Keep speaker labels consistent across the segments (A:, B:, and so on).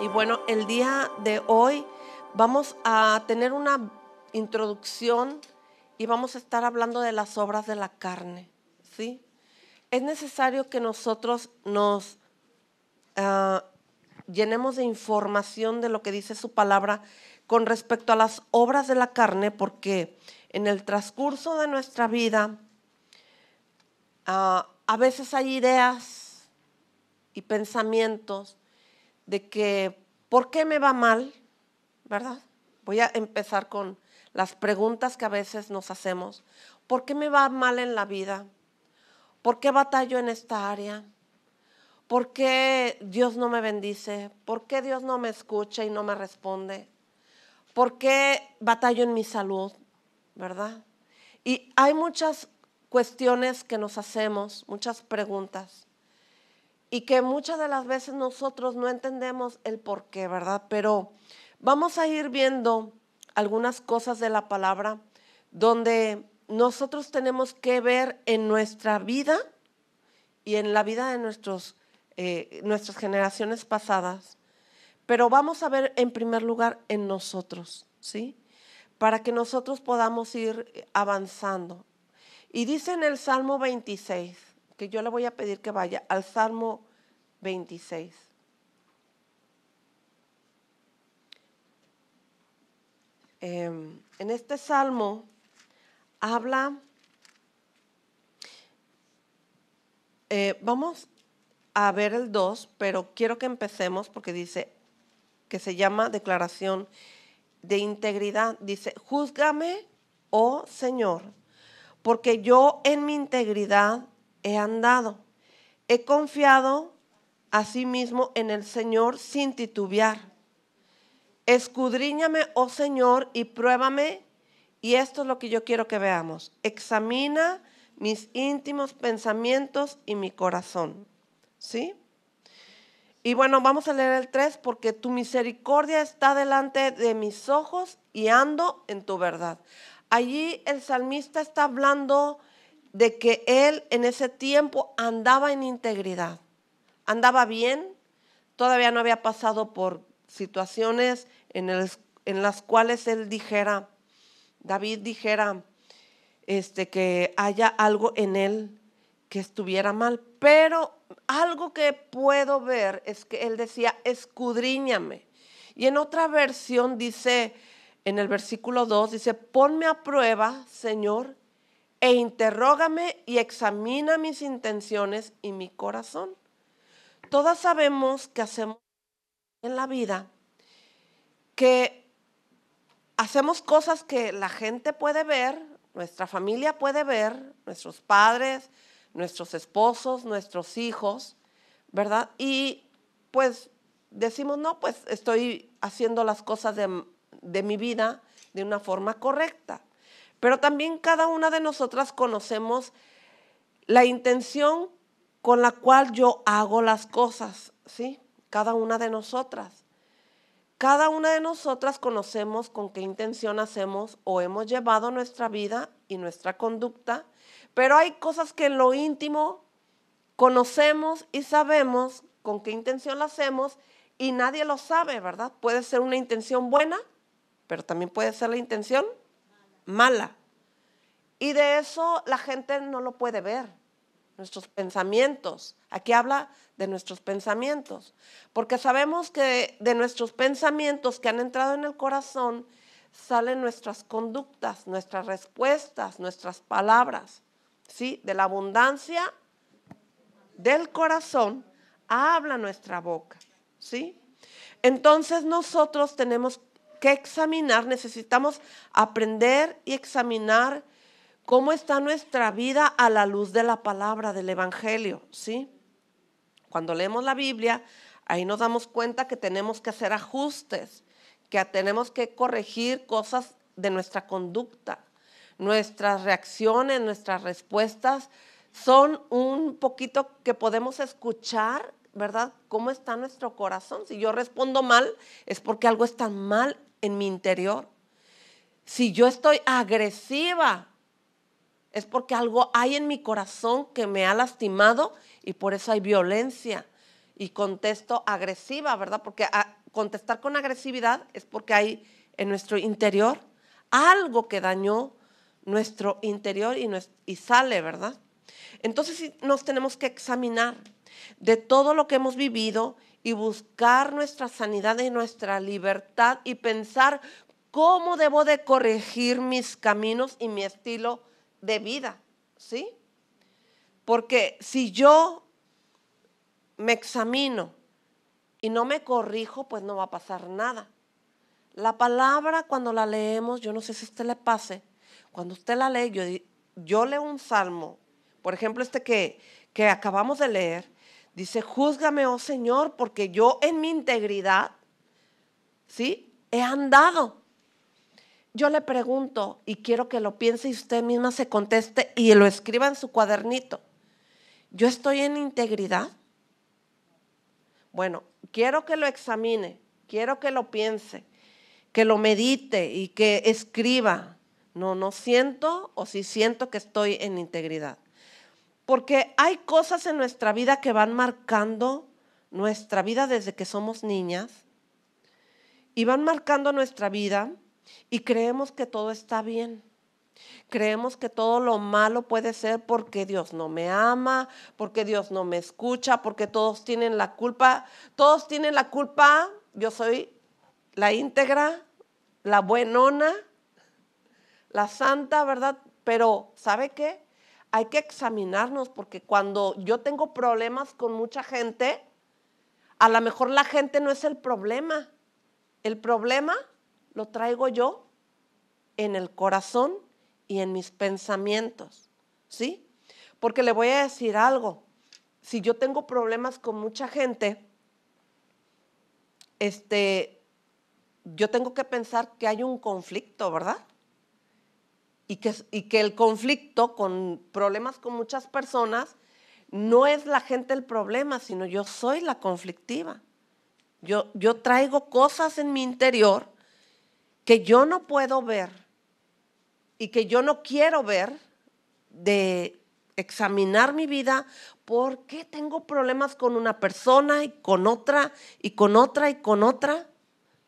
A: Y bueno, el día de hoy vamos a tener una introducción y vamos a estar hablando de las obras de la carne, ¿sí? Es necesario que nosotros nos eh, llenemos de información de lo que dice su palabra con respecto a las obras de la carne, porque en el transcurso de nuestra vida ah, a veces hay ideas y pensamientos de que, ¿por qué me va mal? ¿Verdad? Voy a empezar con las preguntas que a veces nos hacemos. ¿Por qué me va mal en la vida? ¿Por qué batallo en esta área? ¿Por qué Dios no me bendice? ¿Por qué Dios no me escucha y no me responde? ¿Por qué batallo en mi salud? ¿Verdad? Y hay muchas cuestiones que nos hacemos, muchas preguntas y que muchas de las veces nosotros no entendemos el por qué, ¿verdad? Pero vamos a ir viendo algunas cosas de la palabra donde nosotros tenemos que ver en nuestra vida y en la vida de nuestros, eh, nuestras generaciones pasadas, pero vamos a ver en primer lugar en nosotros, ¿sí? Para que nosotros podamos ir avanzando. Y dice en el Salmo 26, que yo le voy a pedir que vaya al Salmo 26. Em, en este salmo habla, eh, vamos a ver el 2, pero quiero que empecemos porque dice que se llama declaración de integridad. Dice, júzgame, oh Señor, porque yo en mi integridad he andado. He confiado a sí mismo en el Señor sin titubear. Escudriñame, oh Señor, y pruébame. Y esto es lo que yo quiero que veamos. Examina mis íntimos pensamientos y mi corazón. ¿Sí? Y bueno, vamos a leer el 3 porque tu misericordia está delante de mis ojos y ando en tu verdad. Allí el salmista está hablando de que él en ese tiempo andaba en integridad, andaba bien, todavía no había pasado por situaciones en, las cuales él dijera, David dijera, este, que haya algo en él que estuviera mal, pero algo que puedo ver es que él decía, escudriñame. Y en otra versión dice, en el versículo 2, dice, ponme a prueba, Señor, e interrógame y examina mis intenciones y mi corazón. Todas sabemos que hacemos en la vida que hacemos cosas que la gente puede ver, nuestra familia puede ver, nuestros padres, nuestros esposos, nuestros hijos, ¿verdad? Y pues decimos, no, pues estoy haciendo las cosas de, de mi vida de una forma correcta. Pero también cada una de nosotras conocemos la intención con la cual yo hago las cosas, ¿sí? Cada una de nosotras. Cada una de nosotras conocemos con qué intención hacemos o hemos llevado nuestra vida y nuestra conducta, pero hay cosas que en lo íntimo conocemos y sabemos con qué intención las hacemos y nadie lo sabe, ¿verdad? Puede ser una intención buena, pero también puede ser la intención mala. Y de eso la gente no lo puede ver, nuestros pensamientos. Aquí habla de nuestros pensamientos, porque sabemos que de nuestros pensamientos que han entrado en el corazón salen nuestras conductas, nuestras respuestas, nuestras palabras. ¿Sí? De la abundancia del corazón habla nuestra boca, ¿sí? Entonces nosotros tenemos que examinar, necesitamos aprender y examinar cómo está nuestra vida a la luz de la palabra del Evangelio, ¿sí? Cuando leemos la Biblia, ahí nos damos cuenta que tenemos que hacer ajustes, que tenemos que corregir cosas de nuestra conducta. Nuestras reacciones, nuestras respuestas son un poquito que podemos escuchar, ¿verdad? ¿Cómo está nuestro corazón? Si yo respondo mal, es porque algo está mal en mi interior. Si yo estoy agresiva, es porque algo hay en mi corazón que me ha lastimado y por eso hay violencia. Y contesto agresiva, ¿verdad? Porque ah, contestar con agresividad es porque hay en nuestro interior algo que dañó nuestro interior y, y sale, ¿verdad? Entonces nos tenemos que examinar de todo lo que hemos vivido y buscar nuestra sanidad y nuestra libertad y pensar cómo debo de corregir mis caminos y mi estilo de vida, ¿sí? Porque si yo me examino y no me corrijo, pues no va a pasar nada. La palabra cuando la leemos, yo no sé si a usted le pase, cuando usted la lee, yo, yo leo un salmo, por ejemplo este que, que acabamos de leer, Dice, júzgame, oh Señor, porque yo en mi integridad, ¿sí? He andado. Yo le pregunto, y quiero que lo piense y usted misma se conteste y lo escriba en su cuadernito. ¿Yo estoy en integridad? Bueno, quiero que lo examine, quiero que lo piense, que lo medite y que escriba. No, no siento o si siento que estoy en integridad. Porque hay cosas en nuestra vida que van marcando nuestra vida desde que somos niñas y van marcando nuestra vida y creemos que todo está bien. Creemos que todo lo malo puede ser porque Dios no me ama, porque Dios no me escucha, porque todos tienen la culpa. Todos tienen la culpa. Yo soy la íntegra, la buenona, la santa, ¿verdad? Pero ¿sabe qué? hay que examinarnos porque cuando yo tengo problemas con mucha gente, a lo mejor la gente no es el problema. El problema lo traigo yo en el corazón y en mis pensamientos, ¿sí? Porque le voy a decir algo. Si yo tengo problemas con mucha gente, este, yo tengo que pensar que hay un conflicto, ¿verdad? y que, y que el conflicto con problemas con muchas personas no es la gente el problema, sino yo soy la conflictiva. Yo, yo traigo cosas en mi interior que yo no puedo ver y que yo no quiero ver de examinar mi vida, ¿por qué tengo problemas con una persona y con otra y con otra y con otra?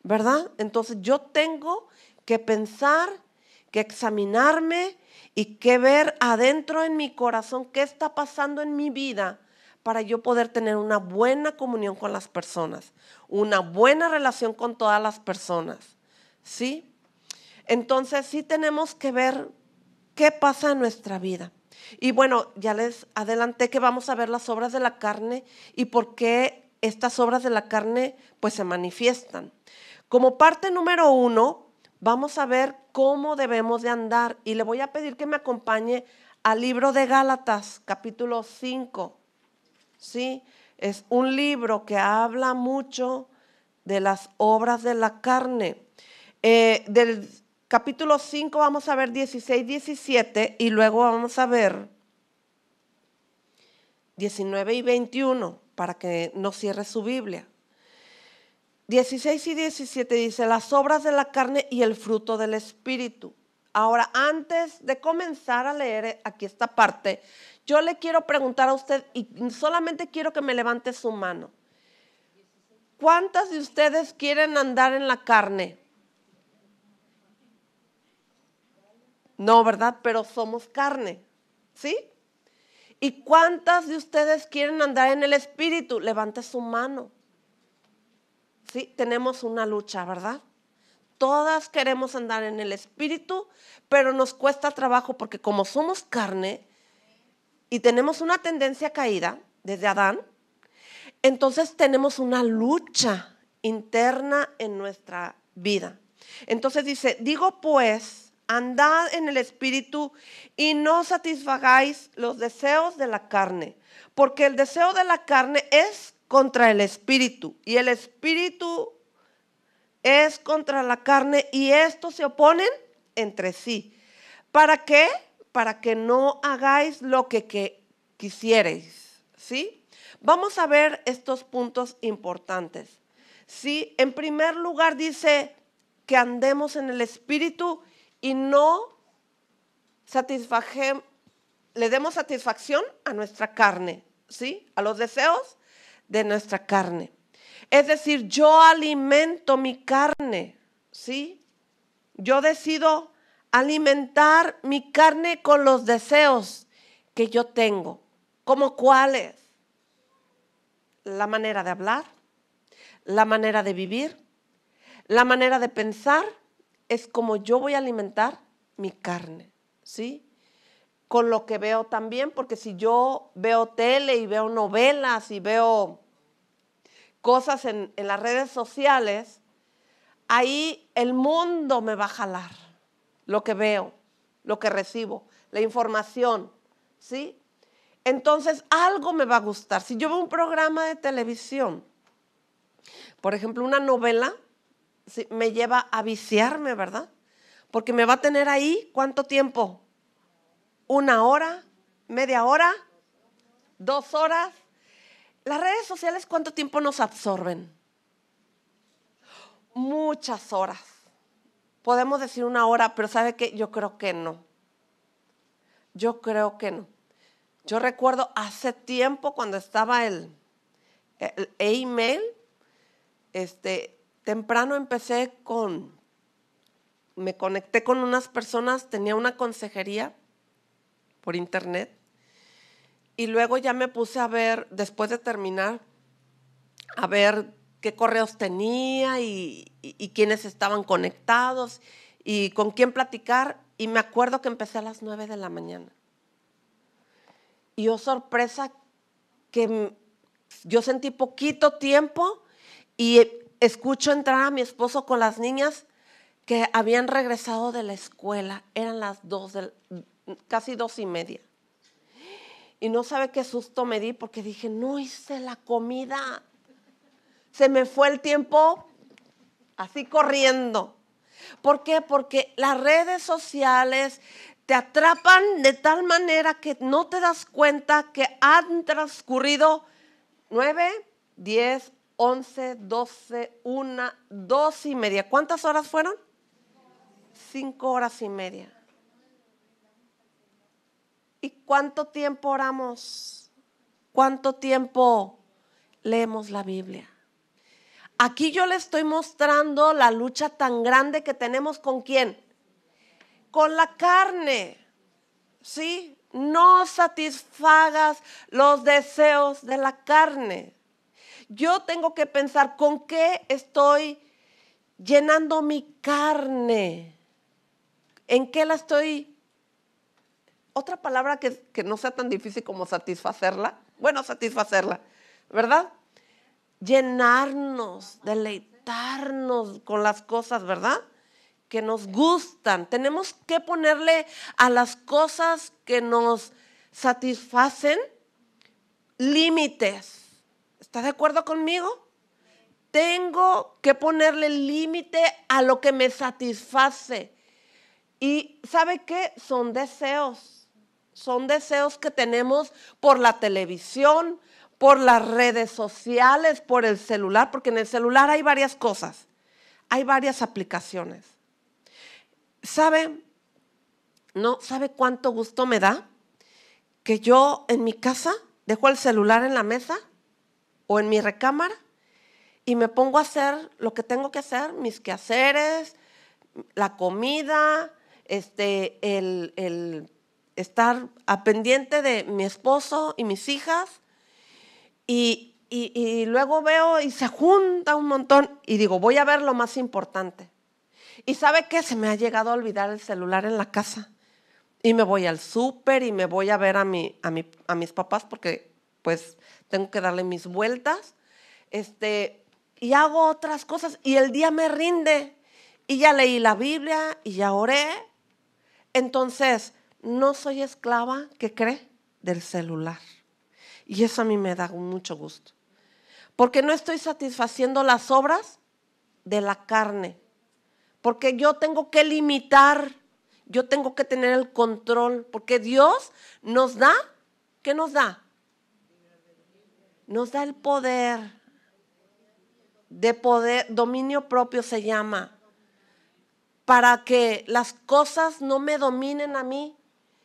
A: ¿Verdad? Entonces yo tengo que pensar que examinarme y que ver adentro en mi corazón qué está pasando en mi vida para yo poder tener una buena comunión con las personas, una buena relación con todas las personas. ¿Sí? Entonces sí tenemos que ver qué pasa en nuestra vida. Y bueno, ya les adelanté que vamos a ver las obras de la carne y por qué estas obras de la carne pues se manifiestan. Como parte número uno, vamos a ver cómo debemos de andar. Y le voy a pedir que me acompañe al libro de Gálatas, capítulo 5. ¿Sí? Es un libro que habla mucho de las obras de la carne. Eh, del capítulo 5 vamos a ver 16, 17 y luego vamos a ver 19 y 21 para que no cierre su Biblia. 16 y 17 dice, las obras de la carne y el fruto del Espíritu. Ahora, antes de comenzar a leer aquí esta parte, yo le quiero preguntar a usted, y solamente quiero que me levante su mano. ¿Cuántas de ustedes quieren andar en la carne? No, ¿verdad? Pero somos carne, ¿sí? ¿Y cuántas de ustedes quieren andar en el Espíritu? Levante su mano. ¿sí? tenemos una lucha, ¿verdad? Todas queremos andar en el espíritu, pero nos cuesta trabajo porque como somos carne y tenemos una tendencia caída desde Adán, entonces tenemos una lucha interna en nuestra vida. Entonces dice, digo pues, andad en el espíritu y no satisfagáis los deseos de la carne, porque el deseo de la carne es contra el espíritu y el espíritu es contra la carne y estos se oponen entre sí. ¿Para qué? Para que no hagáis lo que, quisierais. ¿Sí? Vamos a ver estos puntos importantes. ¿Sí? En primer lugar dice que andemos en el espíritu y no le demos satisfacción a nuestra carne, ¿sí? A los deseos de nuestra carne. Es decir, yo alimento mi carne, ¿sí? Yo decido alimentar mi carne con los deseos que yo tengo. ¿Cómo cuáles? La manera de hablar, la manera de vivir, la manera de pensar, es como yo voy a alimentar mi carne, ¿sí? Con lo que veo también, porque si yo veo tele y veo novelas y veo cosas en, en las redes sociales, ahí el mundo me va a jalar, lo que veo, lo que recibo, la información, ¿sí? Entonces algo me va a gustar. Si yo veo un programa de televisión, por ejemplo, una novela, me lleva a viciarme, ¿verdad? Porque me va a tener ahí cuánto tiempo? Una hora, media hora, dos horas, las redes sociales, ¿cuánto tiempo nos absorben? Muchas horas. Podemos decir una hora, pero ¿sabe qué? Yo creo que no. Yo creo que no. Yo recuerdo hace tiempo cuando estaba el, el email, este, temprano empecé con, me conecté con unas personas, tenía una consejería por internet y luego ya me puse a ver, después de terminar, a ver qué correos tenía y, quiénes estaban conectados y con quién platicar. Y me acuerdo que empecé a las 9 de la mañana. Y yo oh, sorpresa que yo sentí poquito tiempo y escucho entrar a mi esposo con las niñas que habían regresado de la escuela. Eran las dos, casi dos y media. Y no sabe qué susto me di porque dije, no hice la comida. Se me fue el tiempo así corriendo. ¿Por qué? Porque las redes sociales te atrapan de tal manera que no te das cuenta que han transcurrido nueve, diez, once, 12, una, dos y media. ¿Cuántas horas fueron? Cinco horas y media. ¿Y cuánto tiempo oramos? ¿Cuánto tiempo leemos la Biblia? Aquí yo le estoy mostrando la lucha tan grande que tenemos con quién. Con la carne. ¿Sí? No satisfagas los deseos de la carne. Yo tengo que pensar con qué estoy llenando mi carne. ¿En qué la estoy otra palabra que, no sea tan difícil como satisfacerla. Bueno, satisfacerla, ¿verdad? Llenarnos, deleitarnos con las cosas, ¿verdad? Que nos gustan. Tenemos que ponerle a las cosas que nos satisfacen límites. ¿Está de acuerdo conmigo? Tengo que ponerle límite a lo que me satisface. Y sabe qué? Son deseos. Son deseos que tenemos por la televisión, por las redes sociales, por el celular, porque en el celular hay varias cosas, hay varias aplicaciones. ¿Sabe? No, ¿sabe cuánto gusto me da que yo en mi casa dejo el celular en la mesa o en mi recámara y me pongo a hacer lo que tengo que hacer, mis quehaceres, la comida, este, el estar a pendiente de mi esposo y mis hijas y, luego veo y se junta un montón y digo, voy a ver lo más importante. Y sabe qué, se me ha llegado a olvidar el celular en la casa. Y me voy al súper y me voy a ver a, mi, a, mis papás porque pues tengo que darle mis vueltas. Este, y hago otras cosas y el día me rinde. Y ya leí la Biblia y ya oré. Entonces, no soy esclava, que cree? Del celular. Y eso a mí me da mucho gusto. Porque no estoy satisfaciendo las obras de la carne. Porque yo tengo que limitar, yo tengo que tener el control. Porque Dios nos da, ¿qué nos da? Nos da el poder. De poder, dominio propio se llama. Para que las cosas no me dominen a mí,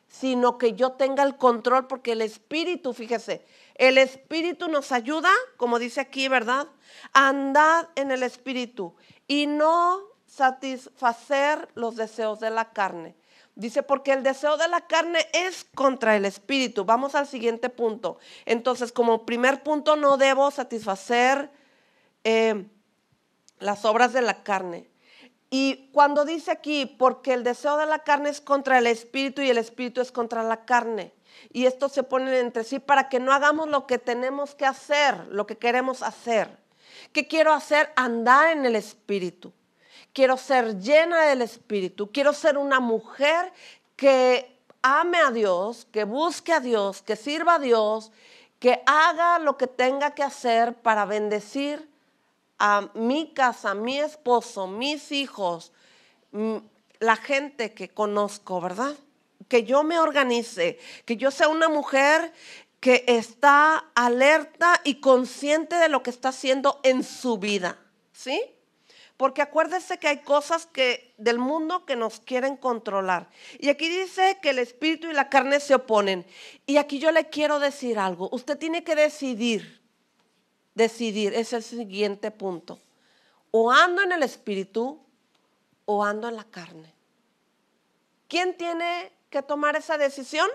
A: sino que yo tenga el control porque el Espíritu, fíjese, el Espíritu nos ayuda, como dice aquí, ¿verdad? Andad en el Espíritu y no satisfacer los deseos de la carne. Dice, porque el deseo de la carne es contra el espíritu. Vamos al siguiente punto. Entonces, como primer punto, no debo satisfacer eh, las obras de la carne. Y cuando dice aquí, porque el deseo de la carne es contra el espíritu y el espíritu es contra la carne. Y esto se pone entre sí para que no hagamos lo que tenemos que hacer, lo que queremos hacer. ¿Qué quiero hacer? Andar en el espíritu. Quiero ser llena del espíritu. Quiero ser una mujer que ame a Dios, que busque a Dios, que sirva a Dios, que haga lo que tenga que hacer para bendecir a mi casa, mi esposo, mis hijos, mm, la gente que conozco, ¿verdad? Que yo me organice, que yo sea una mujer que está alerta y consciente de lo que está haciendo en su vida, ¿sí? Porque acuérdese que hay cosas que del mundo que nos quieren controlar. Y aquí dice que el espíritu y la carne se oponen. Y aquí yo le quiero decir algo. Usted tiene que decidir decidir. es el siguiente punto. O ando en el espíritu o ando en la carne. ¿Quién tiene que tomar esa decisión?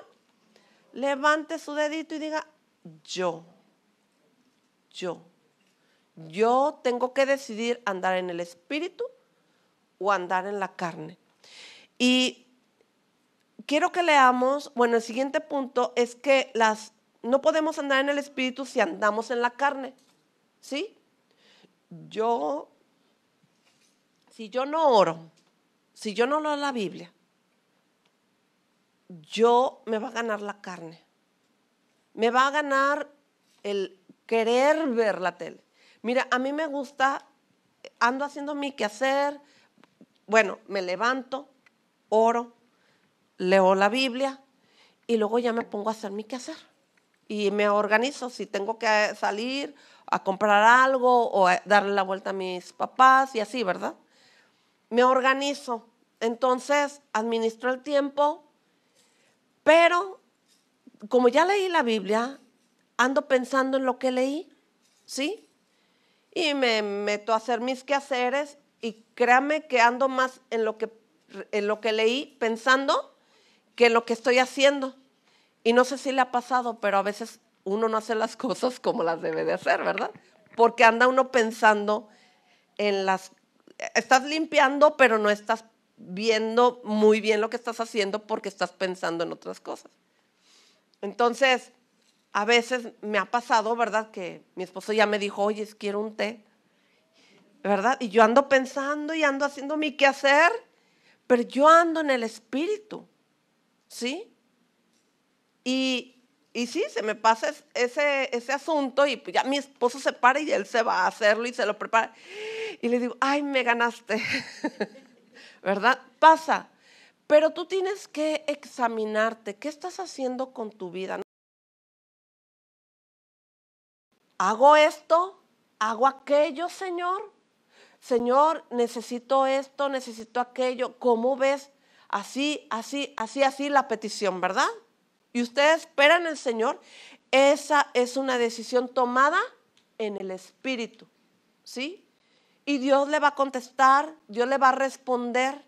A: Levante su dedito y diga, yo, yo, yo tengo que decidir andar en el espíritu o andar en la carne. Y quiero que leamos, bueno, el siguiente punto es que las no podemos andar en el espíritu si andamos en la carne. ¿Sí? Yo, si yo no oro, si yo no leo la Biblia, yo me va a ganar la carne. Me va a ganar el querer ver la tele. Mira, a mí me gusta, ando haciendo mi quehacer, bueno, me levanto, oro, leo la Biblia y luego ya me pongo a hacer mi quehacer. Y me organizo si tengo que salir a comprar algo o darle la vuelta a mis papás y así, ¿verdad? Me organizo. Entonces, administro el tiempo, pero como ya leí la Biblia, ando pensando en lo que leí, ¿sí? Y me meto a hacer mis quehaceres y créame que ando más en lo que, en lo que leí pensando que en lo que estoy haciendo. Y no sé si le ha pasado, pero a veces uno no hace las cosas como las debe de hacer, ¿verdad? Porque anda uno pensando en las... Estás limpiando, pero no estás viendo muy bien lo que estás haciendo porque estás pensando en otras cosas. Entonces, a veces me ha pasado, ¿verdad? Que mi esposo ya me dijo, oye, quiero un té, ¿verdad? Y yo ando pensando y ando haciendo mi quehacer, pero yo ando en el espíritu, ¿sí? Y y sí, se me pasa ese, ese asunto y ya mi esposo se para y él se va a hacerlo y se lo prepara. Y le digo, ay, me ganaste. ¿Verdad? Pasa. Pero tú tienes que examinarte. ¿Qué estás haciendo con tu vida? ¿Hago esto? ¿Hago aquello, Señor? Señor, necesito esto, necesito aquello. ¿Cómo ves? Así, así, así, así la petición, ¿verdad? y ustedes esperan en el Señor, esa es una decisión tomada en el Espíritu, ¿sí? Y Dios le va a contestar, Dios le va a responder,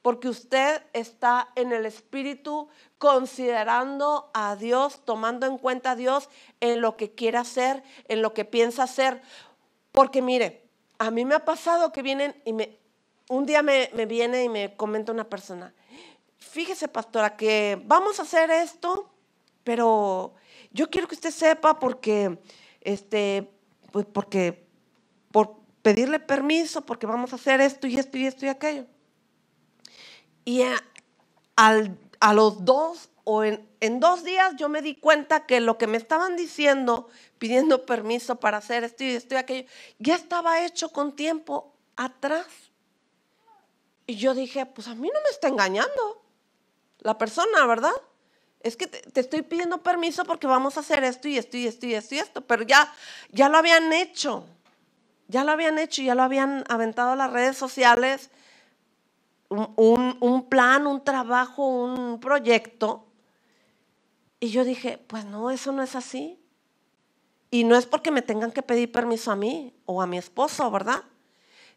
A: porque usted está en el Espíritu considerando a Dios, tomando en cuenta a Dios en lo que quiere hacer, en lo que piensa hacer. Porque mire, a mí me ha pasado que vienen y me, un día me viene y me comenta una persona, fíjese, pastora, que vamos a hacer esto, pero yo quiero que usted sepa porque, este, pues porque, por pedirle permiso, porque vamos a hacer esto y esto y esto y aquello. Y a, al, a los dos o en, en, dos días yo me di cuenta que lo que me estaban diciendo, pidiendo permiso para hacer esto y esto y aquello, ya estaba hecho con tiempo atrás. Y yo dije, pues a mí no me está engañando la persona, ¿verdad? Es que te, estoy pidiendo permiso porque vamos a hacer esto y esto y esto y esto pero ya, ya lo habían hecho, ya lo habían hecho, ya lo habían aventado a las redes sociales, un plan, un trabajo, un proyecto. Y yo dije, pues no, eso no es así. Y no es porque me tengan que pedir permiso a mí o a mi esposo, ¿verdad?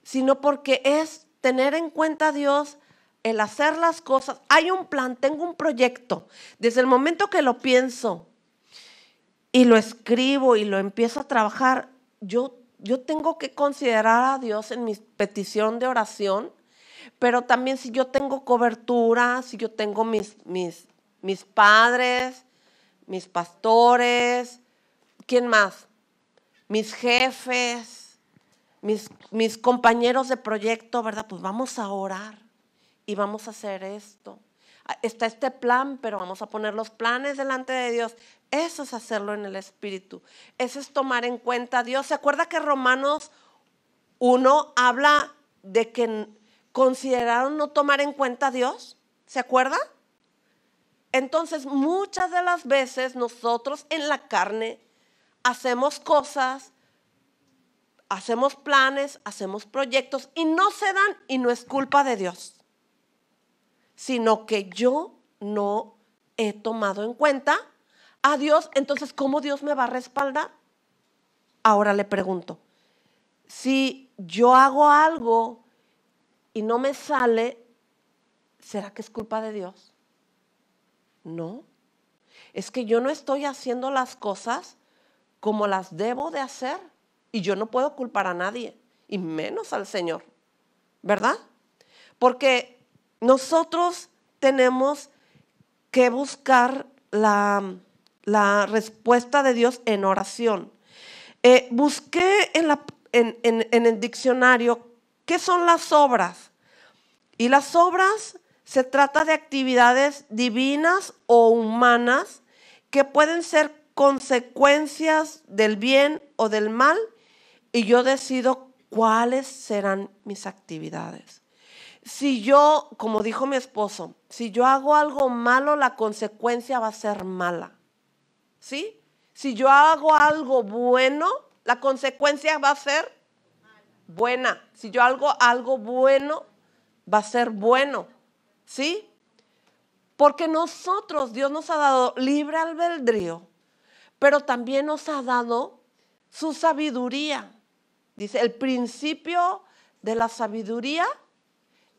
A: Sino porque es tener en cuenta a Dios el hacer las cosas. Hay un plan, tengo un proyecto. Desde el momento que lo pienso y lo escribo y lo empiezo a trabajar, yo, yo tengo que considerar a Dios en mi petición de oración, pero también si yo tengo cobertura, si yo tengo mis, mis, mis padres, mis pastores, ¿quién más? Mis jefes, mis, mis compañeros de proyecto, ¿verdad? Pues vamos a orar y vamos a hacer esto. Ah, está este plan, pero vamos a poner los planes delante de Dios. Eso es hacerlo en el Espíritu. Eso es tomar en cuenta a Dios. ¿Se acuerda que Romanos 1 habla de que consideraron no tomar en cuenta a Dios? ¿Se acuerda? Entonces, muchas de las veces nosotros en la carne hacemos cosas, hacemos planes, hacemos proyectos y no se dan y no es culpa de Dios sino que yo no he tomado en cuenta a Dios, entonces ¿cómo Dios me va a respaldar? Ahora le pregunto, si yo hago algo y no me sale, ¿será que es culpa de Dios? No, es que yo no estoy haciendo las cosas como las debo de hacer y yo no puedo culpar a nadie, y menos al Señor, ¿verdad? Porque nosotros tenemos que buscar la, respuesta de Dios en oración. Eh, busqué en, en el diccionario qué son las obras. Y las obras se trata de actividades divinas o humanas que pueden ser consecuencias del bien o del mal y yo decido cuáles serán mis actividades si yo, como dijo mi esposo, si yo hago algo malo, la consecuencia va a ser mala. ¿Sí? Si yo hago algo bueno, la consecuencia va a ser buena. Si yo hago algo bueno, va a ser bueno. ¿Sí? Porque nosotros, Dios nos ha dado libre albedrío, pero también nos ha dado su sabiduría. Dice, el principio de la sabiduría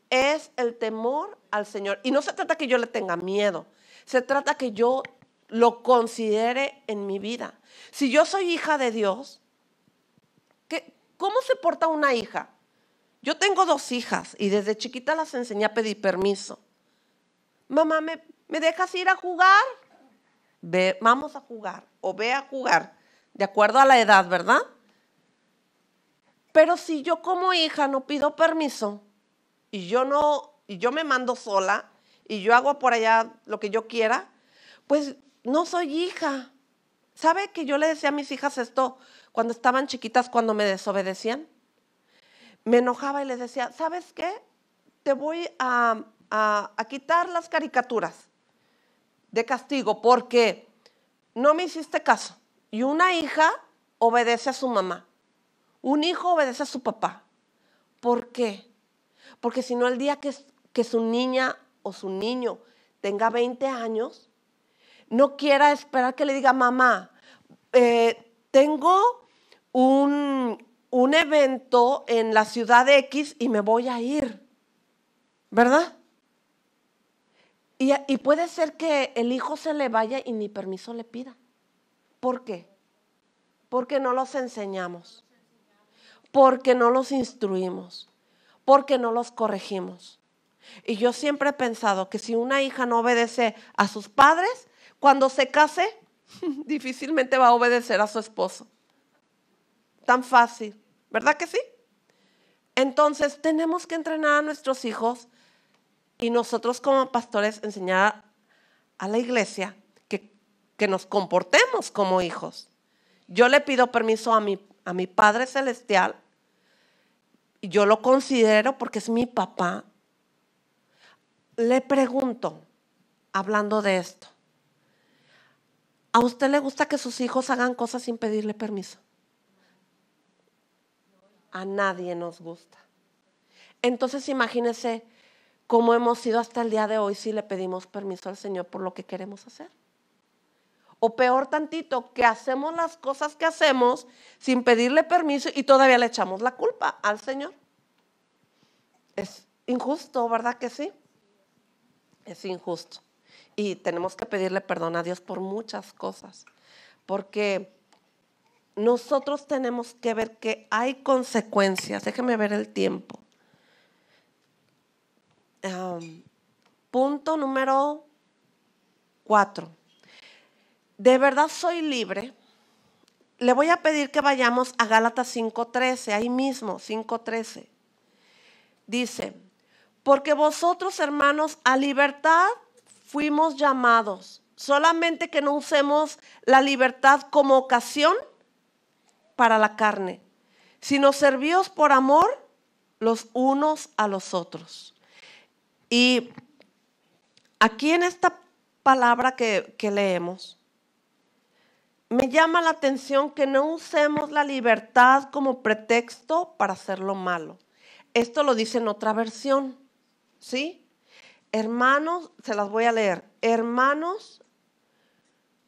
A: es el temor al Señor. Y no se trata que yo le tenga miedo, se trata que yo lo considere en mi vida. Si yo soy hija de Dios, ¿qué, ¿cómo se porta una hija? Yo tengo dos hijas y desde chiquita las enseñé a pedir permiso. Mamá, ¿me, me dejas ir a jugar? Ve, vamos a jugar o ve a jugar, de acuerdo a la edad, ¿verdad? Pero si yo como hija no pido permiso, y yo no, y yo me mando sola y yo hago por allá lo que yo quiera, pues no soy hija. ¿Sabe que yo le decía a mis hijas esto cuando estaban chiquitas, cuando me desobedecían? Me enojaba y les decía, ¿sabes qué? Te voy a, a, a quitar las caricaturas de castigo porque no me hiciste caso. Y una hija obedece a su mamá. Un hijo obedece a su papá. ¿Por qué? Porque si no, el día que, su niña o su niño tenga 20 años, no quiera esperar que le diga, mamá, eh, tengo un, evento en la ciudad X y me voy a ir. ¿Verdad? Y, y, puede ser que el hijo se le vaya y ni permiso le pida. ¿Por qué? Porque no los enseñamos. Porque no los instruimos porque no los corregimos. Y yo siempre he pensado que si una hija no obedece a sus padres, cuando se case, difícilmente va a obedecer a su esposo. Tan fácil, ¿verdad que sí? Entonces tenemos que entrenar a nuestros hijos y nosotros como pastores enseñar a la iglesia que, que nos comportemos como hijos. Yo le pido permiso a a mi Padre Celestial yo lo considero porque es mi papá, le pregunto, hablando de esto, ¿a usted le gusta que sus hijos hagan cosas sin pedirle permiso? A nadie nos gusta. Entonces imagínese cómo hemos sido hasta el día de hoy si le pedimos permiso al Señor por lo que queremos hacer. O peor tantito, que hacemos las cosas que hacemos sin pedirle permiso y todavía le echamos la culpa al Señor. Es injusto, ¿verdad que sí? Es injusto. Y tenemos que pedirle perdón a Dios por muchas cosas. Porque nosotros tenemos que ver que hay consecuencias. Déjeme ver el tiempo. punto número cuatro de verdad soy libre, le voy a pedir que vayamos a Gálatas 5.13, ahí mismo, 5.13. Dice, porque vosotros hermanos a libertad fuimos llamados, solamente que no usemos la libertad como ocasión para la carne, sino servíos por amor los unos a los otros. Y aquí en esta palabra que, que leemos, me llama la atención que no usemos la libertad como pretexto para hacer lo malo. Esto lo dice en otra versión, ¿sí? Hermanos, se las voy a leer. Hermanos,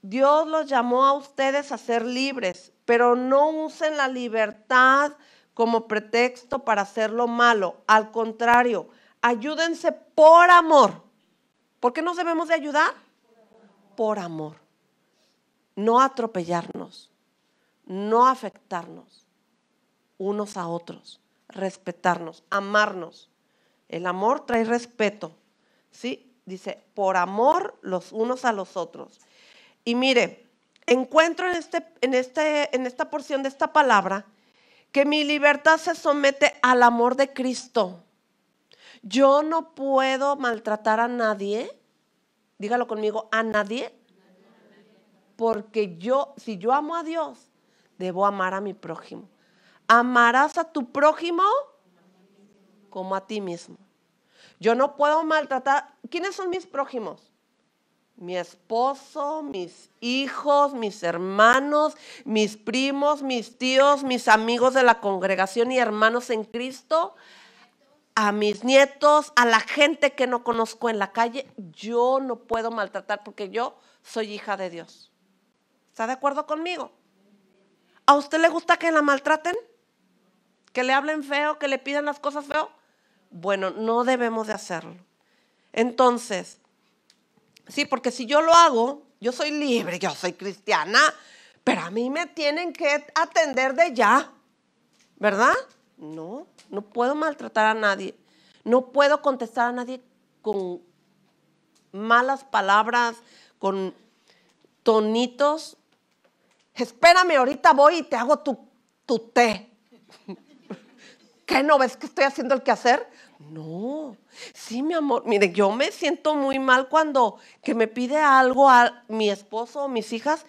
A: Dios los llamó a ustedes a ser libres, pero no usen la libertad como pretexto para hacer lo malo. Al contrario, ayúdense por amor. ¿Por qué nos debemos de ayudar? Por amor no atropellarnos, no afectarnos unos a otros, respetarnos, amarnos. El amor trae respeto, ¿sí? Dice, por amor los unos a los otros. Y mire, encuentro en, este, en, este, en esta porción de esta palabra que mi libertad se somete al amor de Cristo. Yo no puedo maltratar a nadie, dígalo conmigo, a nadie, porque yo, si yo amo a Dios, debo amar a mi prójimo. Amarás a tu prójimo como a ti mismo. Yo no puedo maltratar. ¿Quiénes son mis prójimos? Mi esposo, mis hijos, mis hermanos, mis primos, mis tíos, mis amigos de la congregación y hermanos en Cristo, a mis nietos, a la gente que no conozco en la calle. Yo no puedo maltratar porque yo soy hija de Dios. ¿Está de acuerdo conmigo? ¿A usted le gusta que la maltraten? ¿Que le hablen feo? ¿Que le pidan las cosas feo? Bueno, no debemos de hacerlo. Entonces, sí, porque si yo lo hago, yo soy libre, yo soy cristiana, pero a mí me tienen que atender de ya, ¿verdad? No, no puedo maltratar a nadie. No puedo contestar a nadie con malas palabras, con tonitos espérame, ahorita voy y te hago tu, té. ¿Qué no ves que estoy haciendo el quehacer? No, sí, mi amor. Mire, yo me siento muy mal cuando que me pide algo a mi esposo o mis hijas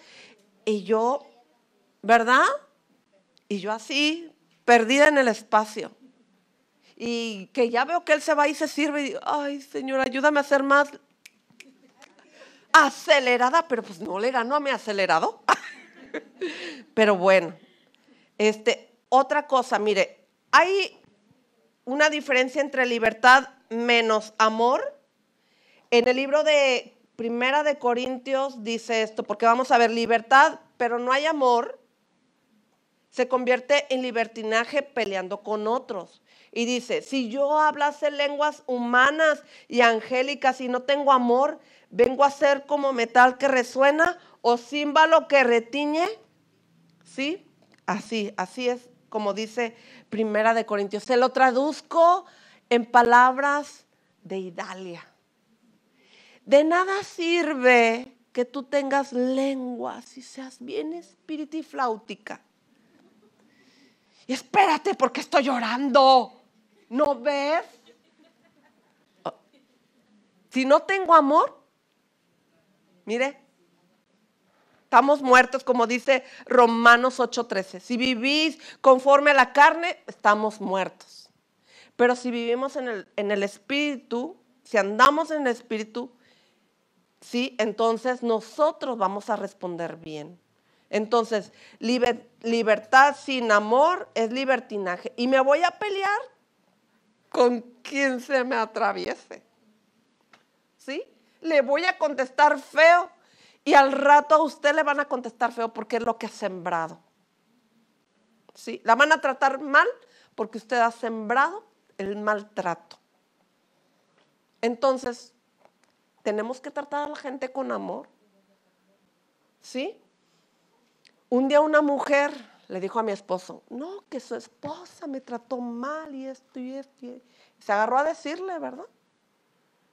A: y yo, ¿verdad? Y yo así, perdida en el espacio. Y que ya veo que él se va y se sirve y digo, ay, Señor, ayúdame a ser más acelerada, pero pues no le ganó a mi acelerado. Pero bueno, este, otra cosa, mire, hay una diferencia entre libertad menos amor. En el libro de Primera de Corintios dice esto, porque vamos a ver, libertad, pero no hay amor, se convierte en libertinaje peleando con otros. Y dice, si yo hablase lenguas humanas y angélicas y no tengo amor, vengo a ser como metal que resuena o símbolo que retiñe, ¿sí? Así, así es como dice Primera de Corintios. Se lo traduzco en palabras de Italia. De nada sirve que tú tengas lengua si seas bien flautica. Y espérate porque estoy llorando. ¿No ves? Si no tengo amor, mire, Estamos muertos, como dice Romanos 8:13. Si vivís conforme a la carne, estamos muertos. Pero si vivimos en el, en el Espíritu, si andamos en el Espíritu, sí, entonces nosotros vamos a responder bien. Entonces, libertad sin amor es libertinaje. Y me voy a pelear con quien se me atraviese. ¿Sí? Le voy a contestar feo y al rato a usted le van a contestar feo porque es lo que ha sembrado. ¿Sí? La van a tratar mal porque usted ha sembrado el maltrato. Entonces, tenemos que tratar a la gente con amor. ¿Sí? Un día una mujer le dijo a mi esposo, no, que su esposa me trató mal y esto y esto. Y se agarró a decirle, ¿verdad?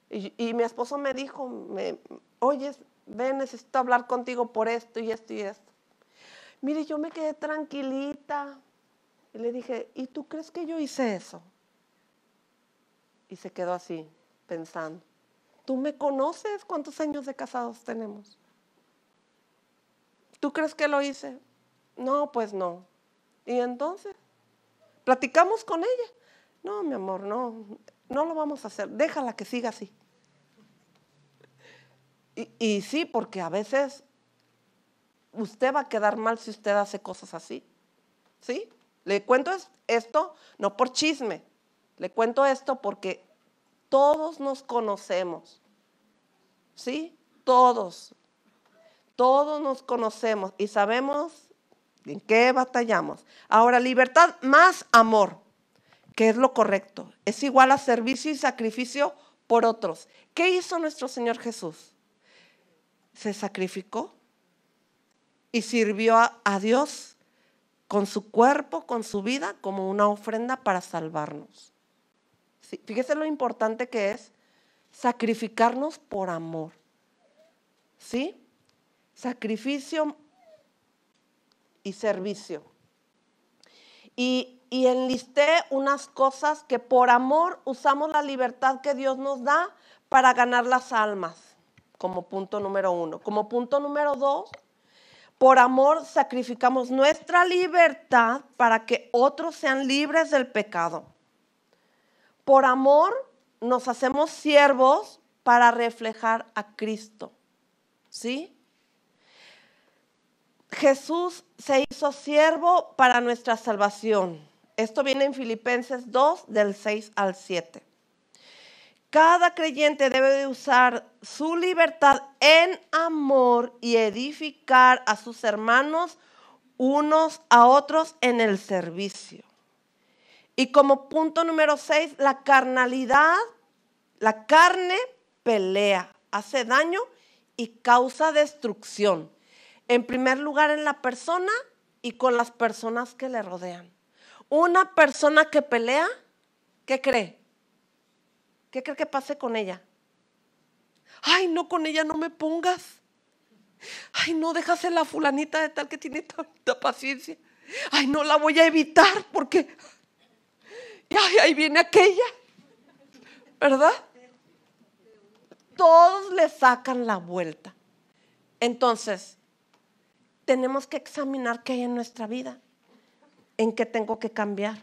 A: Y, mi esposo me dijo, me, oye, ve, necesito hablar contigo por esto y esto y esto. Mire, yo me quedé tranquilita y le dije, ¿y tú crees que yo hice eso? Y se quedó así, pensando, ¿tú me conoces cuántos años de casados tenemos? ¿Tú crees que lo hice? No, pues no. ¿Y entonces? ¿Platicamos con ella? No, mi amor, no, no lo vamos a hacer. Déjala que siga así. Y, sí, porque a veces usted va a quedar mal si usted hace cosas así. ¿Sí? Le cuento esto no por chisme, le cuento esto porque todos nos conocemos. ¿Sí? Todos. Todos nos conocemos y sabemos en qué batallamos. Ahora, libertad más amor, que es lo correcto, es igual a servicio y sacrificio por otros. ¿Qué hizo nuestro Señor Jesús? se sacrificó y sirvió a, Dios con su cuerpo, con su vida, como una ofrenda para salvarnos. fíjese lo importante que es sacrificarnos por amor. ¿Sí? Sacrificio y servicio. Y, y enlisté unas cosas que por amor usamos la libertad que Dios nos da para ganar las almas como punto número uno. Como punto número dos, por amor sacrificamos nuestra libertad para que otros sean libres del pecado. Por amor nos hacemos siervos para reflejar a Cristo. ¿Sí? Jesús se hizo siervo para nuestra salvación. Esto viene en Filipenses 2, del 6 al 7. Cada creyente debe de usar su libertad en amor y edificar a sus hermanos unos a otros en el servicio. Y como punto número seis, la carnalidad, la carne pelea, hace daño y causa destrucción. En primer lugar en la persona y con las personas que le rodean. Una persona que pelea, ¿qué cree? ¿Qué cree que pase con ella? Ay, no, con ella no me pongas. Ay, no, déjase la fulanita de tal que tiene tanta paciencia. Ay, no la voy a evitar porque... Ay, ahí viene aquella. ¿Verdad? Todos le sacan la vuelta. Entonces, tenemos que examinar qué hay en nuestra vida, en qué tengo que cambiar.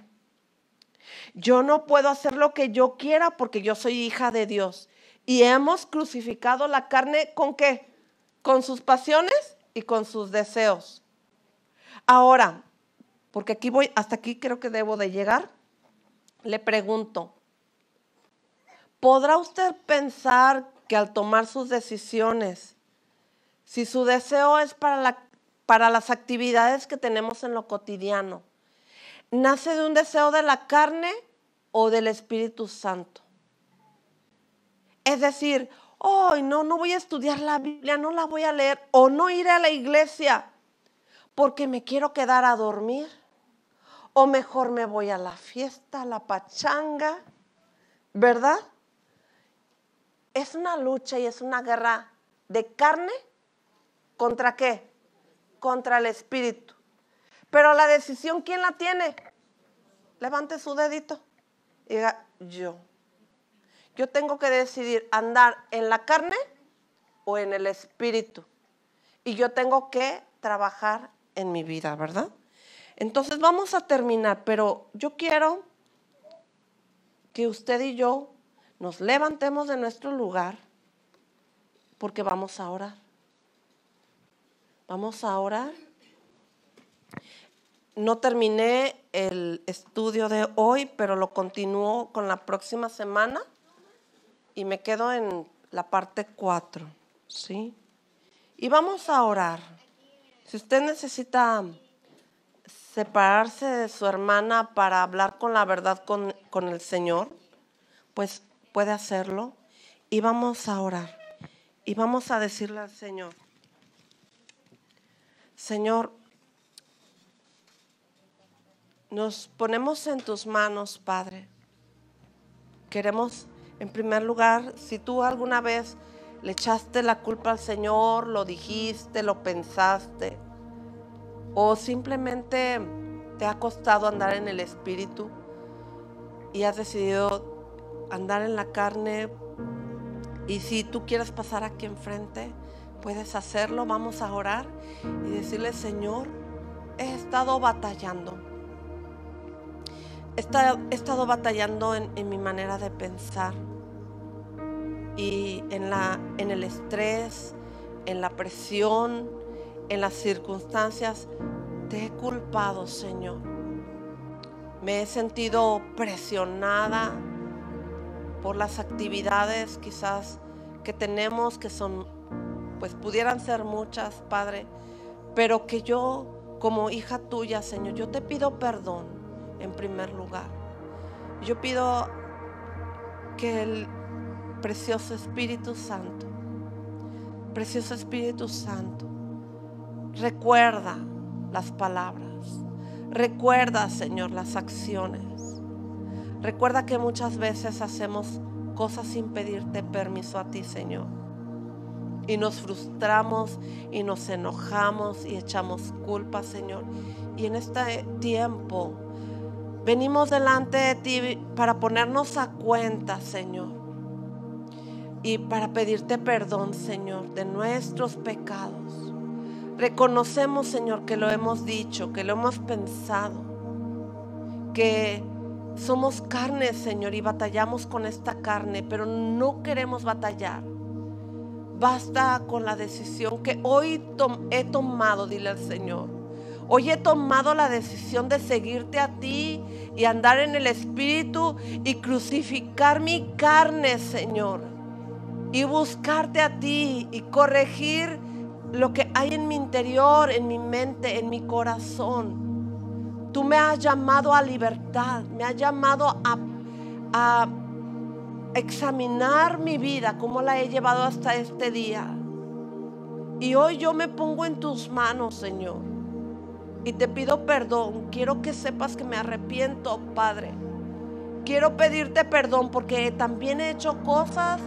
A: Yo no puedo hacer lo que yo quiera porque yo soy hija de Dios. Y hemos crucificado la carne con qué? Con sus pasiones y con sus deseos. Ahora, porque aquí voy, hasta aquí creo que debo de llegar, le pregunto, ¿podrá usted pensar que al tomar sus decisiones, si su deseo es para, la, para las actividades que tenemos en lo cotidiano, ¿Nace de un deseo de la carne o del Espíritu Santo? Es decir, hoy no, no voy a estudiar la Biblia, no la voy a leer o no iré a la iglesia porque me quiero quedar a dormir. O mejor me voy a la fiesta, a la pachanga, ¿verdad? Es una lucha y es una guerra de carne contra qué? Contra el espíritu. Pero la decisión, ¿quién la tiene? Levante su dedito y diga, yo. Yo tengo que decidir andar en la carne o en el espíritu. Y yo tengo que trabajar en mi vida, ¿verdad? Entonces vamos a terminar, pero yo quiero que usted y yo nos levantemos de nuestro lugar porque vamos a orar. Vamos a orar no terminé el estudio de hoy, pero lo continúo con la próxima semana y me quedo en la parte 4, ¿sí? Y vamos a orar. Si usted necesita separarse de su hermana para hablar con la verdad con, con el Señor, pues puede hacerlo. Y vamos a orar. Y vamos a decirle al Señor, Señor, nos ponemos en tus manos, Padre. Queremos, en primer lugar, si tú alguna vez le echaste la culpa al Señor, lo dijiste, lo pensaste, o simplemente te ha costado andar en el Espíritu y has decidido andar en la carne, y si tú quieres pasar aquí enfrente, puedes hacerlo, vamos a orar y decirle, Señor, he estado batallando he estado batallando en, en, mi manera de pensar y en, la, en el estrés, en la presión, en las circunstancias. Te he culpado, Señor. Me he sentido presionada por las actividades quizás que tenemos, que son, pues pudieran ser muchas, Padre, pero que yo como hija tuya, Señor, yo te pido perdón en primer lugar. Yo pido que el precioso Espíritu Santo, precioso Espíritu Santo, recuerda las palabras, recuerda, Señor, las acciones. Recuerda que muchas veces hacemos cosas sin pedirte permiso a ti, Señor. Y nos frustramos y nos enojamos y echamos culpa, Señor. Y en este tiempo Venimos delante de ti para ponernos a cuenta, Señor, y para pedirte perdón, Señor, de nuestros pecados. Reconocemos, Señor, que lo hemos dicho, que lo hemos pensado, que somos carne, Señor, y batallamos con esta carne, pero no queremos batallar. Basta con la decisión que hoy he tomado, dile al Señor. Hoy he tomado la decisión de seguirte a ti y andar en el Espíritu y crucificar mi carne, Señor. Y buscarte a ti y corregir lo que hay en mi interior, en mi mente, en mi corazón. Tú me has llamado a libertad, me has llamado a, examinar mi vida, cómo la he llevado hasta este día. Y hoy yo me pongo en tus manos, Señor y te pido perdón. Quiero que sepas que me arrepiento, Padre. Quiero pedirte perdón porque también he hecho cosas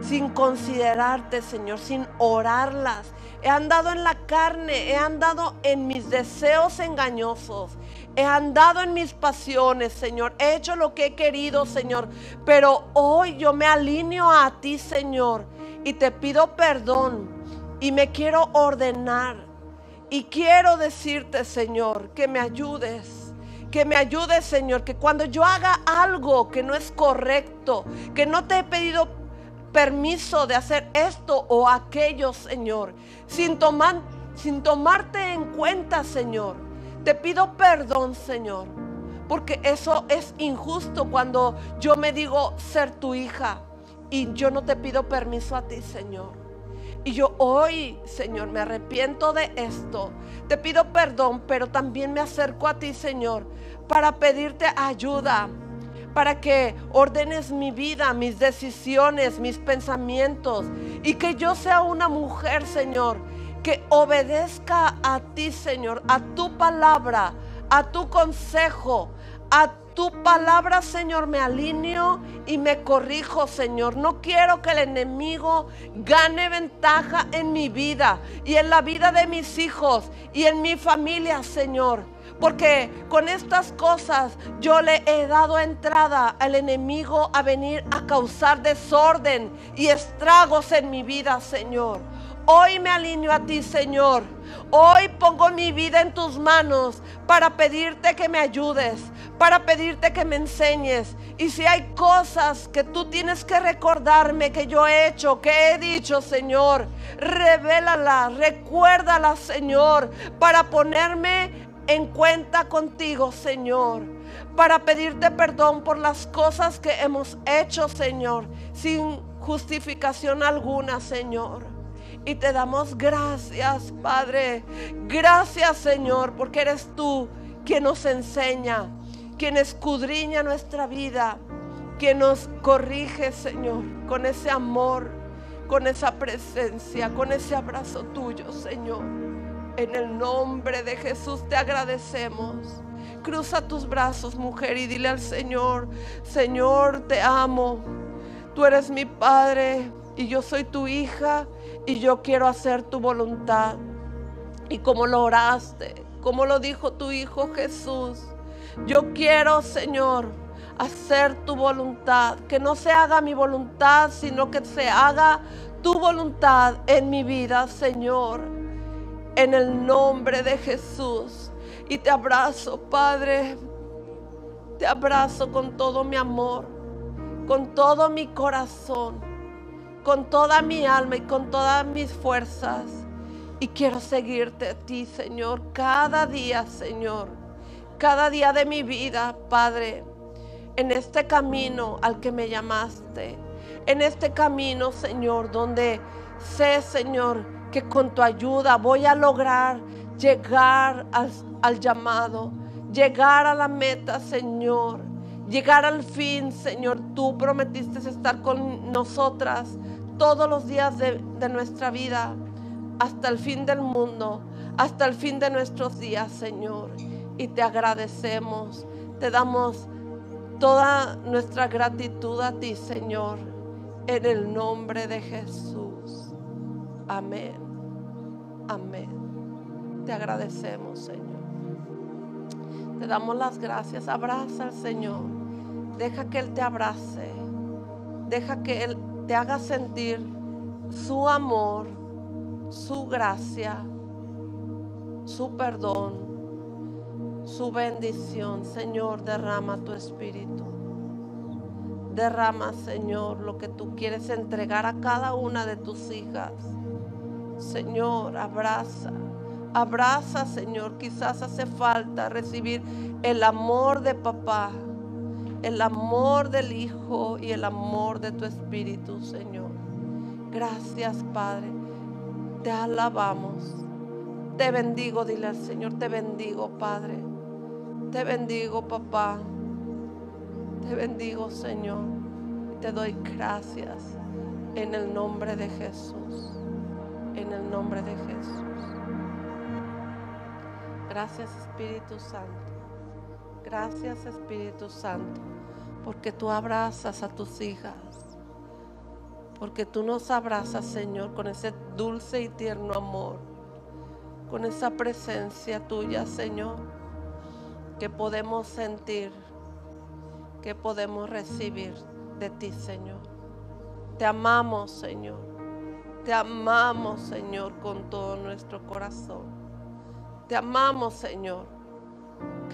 A: sin considerarte, Señor, sin orarlas. He andado en la carne, he andado en mis deseos engañosos, he andado en mis pasiones, Señor. He hecho lo que he querido, Señor. Pero hoy yo me alineo a ti, Señor, y te pido perdón y me quiero ordenar y quiero decirte, Señor, que me ayudes. Que me ayudes, Señor, que cuando yo haga algo que no es correcto, que no te he pedido permiso de hacer esto o aquello, Señor, sin, tomar, sin tomarte en cuenta, Señor, te pido perdón, Señor, porque eso es injusto cuando yo me digo ser tu hija y yo no te pido permiso a ti, Señor. Y yo hoy, Señor, me arrepiento de esto. Te pido perdón, pero también me acerco a ti, Señor, para pedirte ayuda, para que ordenes mi vida, mis decisiones, mis pensamientos, y que yo sea una mujer, Señor, que obedezca a ti, Señor, a tu palabra, a tu consejo, a tu palabra, Señor, me alineo y me corrijo, Señor. No quiero que el enemigo gane ventaja en mi vida y en la vida de mis hijos y en mi familia, Señor. Porque con estas cosas yo le he dado entrada al enemigo a venir a causar desorden y estragos en mi vida, Señor. Hoy me alineo a ti, Señor. Hoy pongo mi vida en tus manos para pedirte que me ayudes, para pedirte que me enseñes. Y si hay cosas que tú tienes que recordarme que yo he hecho, que he dicho, Señor, revélala, recuérdala Señor, para ponerme en cuenta contigo, Señor para pedirte perdón por las cosas que hemos hecho, Señor, sin justificación alguna, Señor. Y te damos gracias, Padre. Gracias, Señor, porque eres tú quien nos enseña, quien escudriña nuestra vida, quien nos corrige, Señor, con ese amor, con esa presencia, con ese abrazo tuyo, Señor. En el nombre de Jesús te agradecemos. Cruza tus brazos, mujer, y dile al Señor, Señor, te amo. Tú eres mi Padre y yo soy tu hija y yo quiero hacer tu voluntad. Y como lo oraste, como lo dijo tu Hijo Jesús, yo quiero, Señor, hacer tu voluntad, que no se haga mi voluntad, sino que se haga tu voluntad en mi vida, Señor, en el nombre de Jesús. Y te abrazo, Padre, te abrazo con todo mi amor, con todo mi corazón con toda mi alma y con todas mis fuerzas. Y quiero seguirte a ti, Señor, cada día, Señor, cada día de mi vida, Padre, en este camino al que me llamaste, en este camino, Señor, donde sé, Señor, que con tu ayuda voy a lograr llegar al, llamado, llegar a la meta, Señor llegar al fin, Señor. Tú prometiste estar con nosotras todos los días de, nuestra vida, hasta el fin del mundo, hasta el fin de nuestros días, Señor. Y te agradecemos, te damos toda nuestra gratitud a ti, Señor, en el nombre de Jesús. Amén. Amén. Te agradecemos, Señor. Te damos las gracias. Abraza al Señor. Deja que Él te abrace. Deja que Él te haga sentir su amor, su gracia, su perdón, su bendición. Señor, derrama tu espíritu. Derrama, Señor, lo que tú quieres entregar a cada una de tus hijas. Señor, abraza. Abraza, Señor. Quizás hace falta recibir el amor de papá el amor del Hijo y el amor de tu Espíritu, Señor. Gracias, Padre. Te alabamos. Te bendigo, dile al Señor, te bendigo, Padre. Te bendigo, papá. Te bendigo, Señor. Te doy gracias en el nombre de Jesús. En el nombre de Jesús. Gracias, Espíritu Santo. Gracias Espíritu Santo, porque tú abrazas a tus hijas, porque tú nos abrazas Señor con ese dulce y tierno amor, con esa presencia tuya Señor, que podemos sentir, que podemos recibir de ti Señor. Te amamos Señor, te amamos Señor con todo nuestro corazón. Te amamos Señor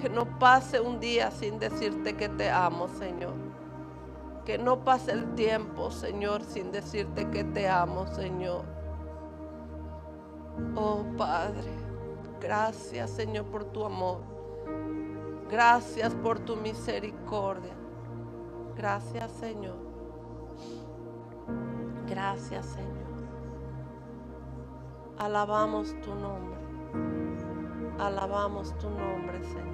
A: que no pase un día sin decirte que te amo, Señor. Que no pase el tiempo, Señor, sin decirte que te amo, Señor. Oh Padre, gracias, Señor, por tu amor. Gracias por tu misericordia. Gracias, Señor. Gracias, Señor. Alabamos tu nombre. Alabamos tu nombre, Señor.